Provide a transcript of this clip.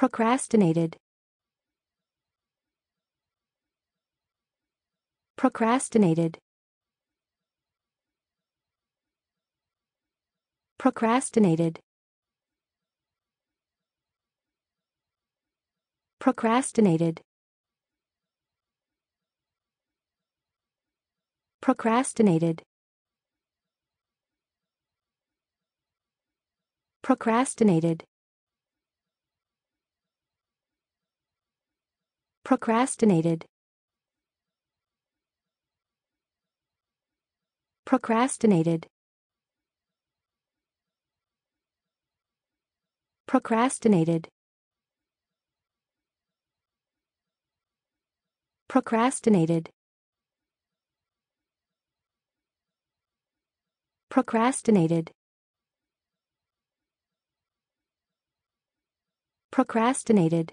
procrastinated procrastinated procrastinated procrastinated procrastinated procrastinated procrastinated procrastinated procrastinated procrastinated procrastinated procrastinated